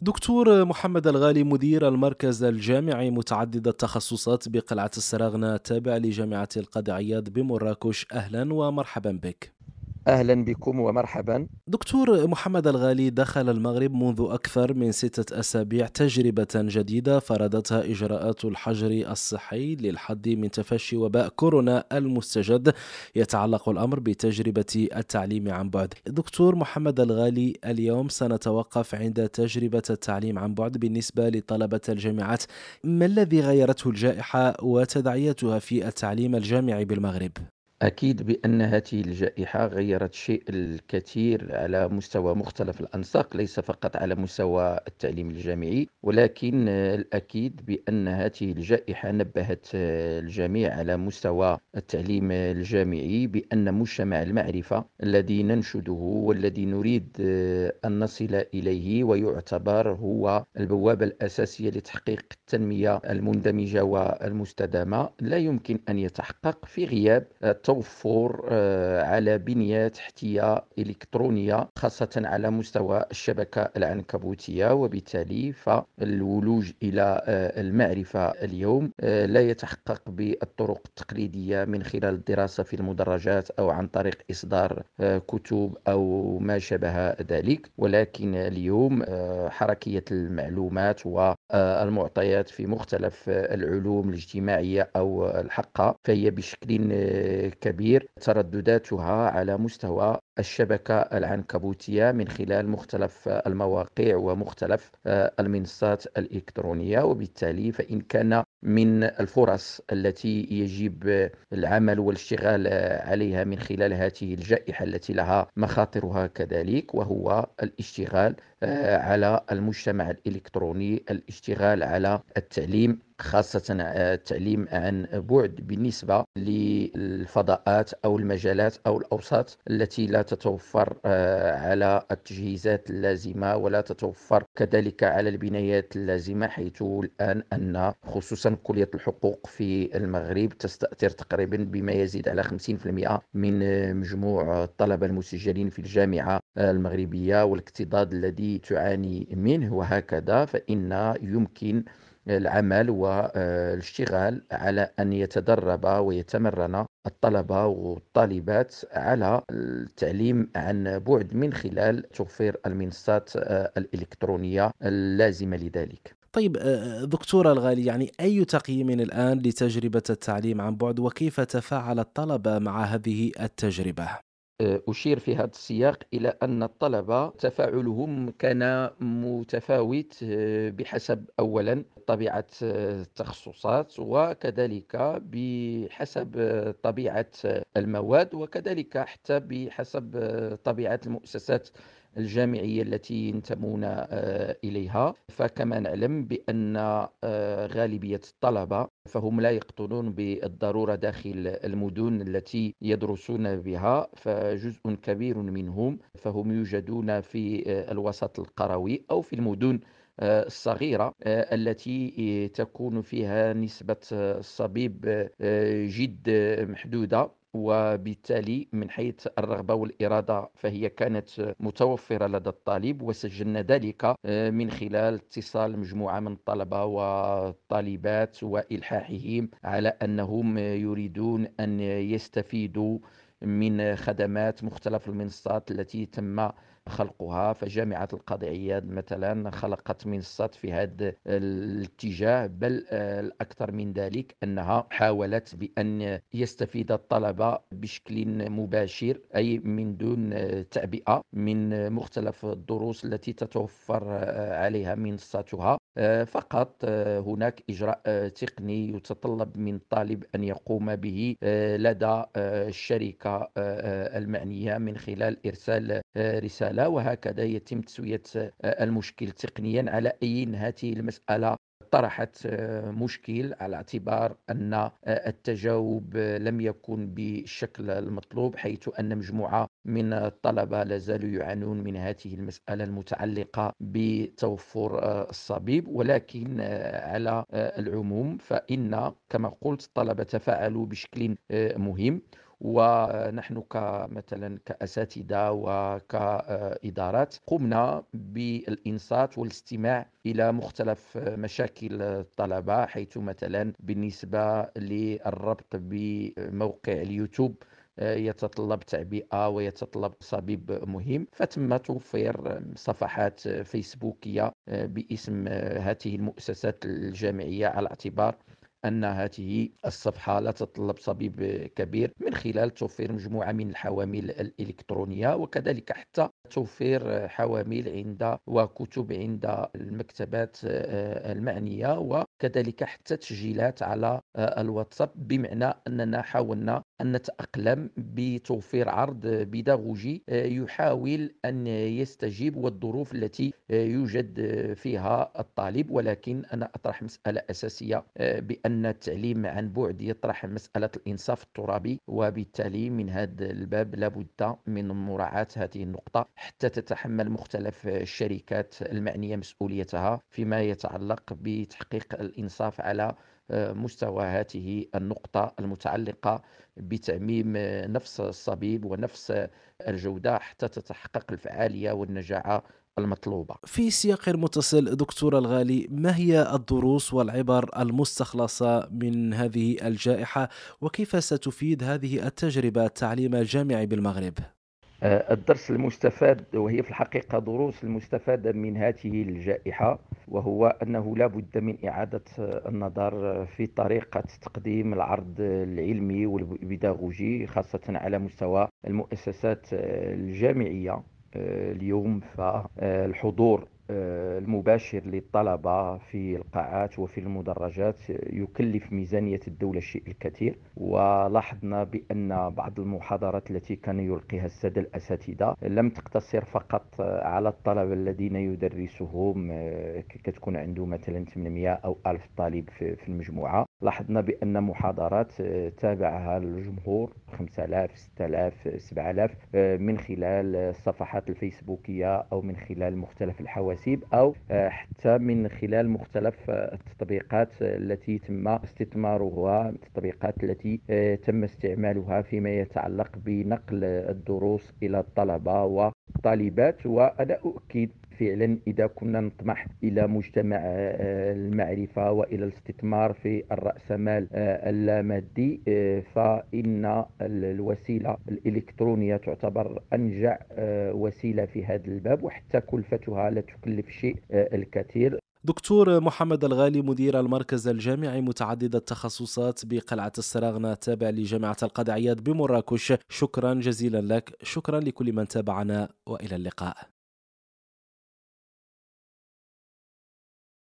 دكتور محمد الغالي مدير المركز الجامعي متعدد التخصصات بقلعة السراغنة التابع لجامعة القاضي بمراكش أهلا ومرحبا بك اهلا بكم ومرحبا دكتور محمد الغالي دخل المغرب منذ اكثر من سته اسابيع تجربه جديده فرضتها اجراءات الحجر الصحي للحد من تفشي وباء كورونا المستجد يتعلق الامر بتجربه التعليم عن بعد دكتور محمد الغالي اليوم سنتوقف عند تجربه التعليم عن بعد بالنسبه لطلبه الجامعات ما الذي غيرته الجائحه وتداعياتها في التعليم الجامعي بالمغرب أكيد بأن هذه الجائحة غيرت شيء الكثير على مستوى مختلف الأنساق ليس فقط على مستوى التعليم الجامعي ولكن الأكيد بأن هذه الجائحة نبهت الجميع على مستوى التعليم الجامعي بأن مجتمع المعرفة الذي ننشده والذي نريد أن نصل إليه ويعتبر هو البوابة الأساسية لتحقيق التنمية المندمجة والمستدامة لا يمكن أن يتحقق في غياب توفر آه، على بنية تحتية إلكترونية خاصة على مستوى الشبكة العنكبوتية وبالتالي فالولوج إلى آه، المعرفة اليوم آه، لا يتحقق بالطرق التقليدية من خلال الدراسة في المدرجات أو عن طريق إصدار كتب أو ما شابه ذلك ولكن اليوم حركية المعلومات والمعطيات في مختلف العلوم الاجتماعية أو الحقة فهي بشكل كبير تردداتها على مستوى الشبكة العنكبوتية من خلال مختلف المواقع ومختلف آه، المنصات الإلكترونية وبالتالي فإن كان من الفرص التي يجب العمل والاشتغال عليها من خلال هذه الجائحة التي لها مخاطرها كذلك وهو الاشتغال آه، على المجتمع الإلكتروني الاشتغال على التعليم خاصة آه، التعليم عن بعد بالنسبة للفضاءات أو المجالات أو الأوساط التي لا تتوفر آه، على التجهيزات اللازمة ولا تتوفر كذلك على البنايات اللازمة حيث الآن أن خصوصا كلية الحقوق في المغرب تستأثر تقريبا بما يزيد على 50% من مجموع الطلبة المسجلين في الجامعة المغربية والاكتضاد الذي تعاني منه وهكذا فإن يمكن العمل والاشتغال على أن يتدرب ويتمرن الطلبة والطالبات على التعليم عن بعد من خلال توفير المنصات الإلكترونية اللازمة لذلك طيب آه، دكتورة الغالي يعني أي تقييم الآن لتجربة التعليم عن بعد وكيف تفاعل الطلبة مع هذه التجربة؟ أشير في هذا السياق إلى أن الطلبة تفاعلهم كان متفاوت آه، بحسب أولا طبيعة آه، التخصصات وكذلك بحسب آه، طبيعة المواد وكذلك حتى بحسب طبيعة المؤسسات الجامعية التي ينتمون آه، إليها فكما نعلم بأن آه، غالبية الطلبة فهم لا يقطنون بالضرورة داخل المدن التي يدرسون بها فجزء كبير منهم فهم يوجدون في آه، الوسط القروي أو في المدن الصغيرة التي تكون فيها نسبة الصبيب جد محدودة وبالتالي من حيث الرغبة والإرادة فهي كانت متوفرة لدى الطالب وسجلنا ذلك آه، من خلال اتصال مجموعة من الطلبة والطالبات وإلحاحهم على أنهم يريدون أن يستفيدوا من خدمات مختلف المنصات التي تم خلقها فجامعة عياد مثلا خلقت منصات في هذا الاتجاه بل آه، الأكثر من ذلك أنها حاولت بأن يستفيد الطلبة بشكل مباشر أي من دون آه، تعبئة من مختلف الدروس التي تتوفر آه، عليها منصتها آه، فقط آه، هناك إجراء آه، تقني يتطلب من الطالب أن يقوم به لدى الشركة المعنية من خلال إرسال رسالة وهكذا يتم تسوية المشكل تقنيا على أي هذه المسألة طرحت آه، مشكل على اعتبار ان آه، التجاوب آه، لم يكن بالشكل المطلوب حيث ان مجموعه من الطلبه لا زالوا يعانون من هذه المساله المتعلقه بتوفر الصبيب ولكن على العموم فان كما قلت الطلبه تفاعلوا بشكل مهم ونحن كمثلا كأساتذة وكإدارات قمنا بالإنصات والاستماع إلى مختلف مشاكل الطلبة حيث مثلا بالنسبة للربط بموقع اليوتيوب آه، يتطلب تعبئه ويتطلب صبيب مهم فتم توفير صفحات فيسبوكيه آه، باسم هذه المؤسسات الجامعيه على اعتبار أن هذه الصفحة لا تتطلب صبيب كبير من خلال توفير مجموعة من الحوامل الإلكترونية وكذلك حتى توفير حوامل عند وكتب عند المكتبات آه، المعنية و كذلك حتى تسجيلات على آه، الواتساب بمعنى أننا حاولنا أن نتأقلم بتوفير عرض بيداغوجي آه، يحاول أن يستجيب والظروف التي آه، يوجد فيها الطالب ولكن أنا أطرح مسألة أساسية بأن التعليم عن بعد يطرح مسألة الإنصاف الترابي وبالتالي من هذا الباب لابد من مراعاة هذه النقطة حتى تتحمل مختلف الشركات المعنية مسؤوليتها فيما يتعلق بتحقيق الإنصاف على آه، مستوى هذه النقطة المتعلقة بتعميم آه، نفس الصبيب ونفس الجودة حتى تتحقق الفعالية والنجاعة المطلوبة في سياق متصل دكتورة الغالي ما هي الدروس والعبر المستخلصة من هذه الجائحة وكيف ستفيد هذه التجربة التعليم الجامعي بالمغرب؟ آه، الدرس المستفاد وهي في الحقيقة دروس المستفادة من هذه الجائحة وهو أنه لا بد من إعادة النظر في طريقة تقديم العرض العلمي والبيداغوجي خاصة على مستوى المؤسسات الجامعية آه، اليوم فالحضور آه، المباشر للطلبة في القاعات وفي المدرجات يكلف ميزانية الدولة الشيء الكثير ولاحظنا بأن بعض المحاضرات التي كان يلقيها السادة الأساتذة لم تقتصر فقط آه، على الطلبة الذين يدرسهم آه، كتكون عنده مثلا 800 أو 1000 طالب في المجموعة لاحظنا بأن محاضرات تابعها الجمهور 5000 6000 7000 من خلال الصفحات الفيسبوكية أو من خلال مختلف الحواس التحاسيب أو آه، حتى من خلال مختلف آه، التطبيقات آه، التي تم استثمارها التطبيقات التي تم استعمالها فيما يتعلق بنقل الدروس إلى الطلبة والطالبات وأنا أؤكد فعلا إذا كنا نطمح إلى مجتمع آه، آه، المعرفة وإلى الاستثمار في الرأسمال آه، اللامادي فإن الوسيلة الإلكترونية تعتبر أنجع وسيلة في هذا الباب وحتى كلفتها لا تكلف شيء الكثير دكتور محمد الغالي مدير المركز الجامعي متعدد التخصصات بقلعة السراغنة تابع لجامعة عياد بمراكش شكرا جزيلا لك شكرا لكل من تابعنا وإلى اللقاء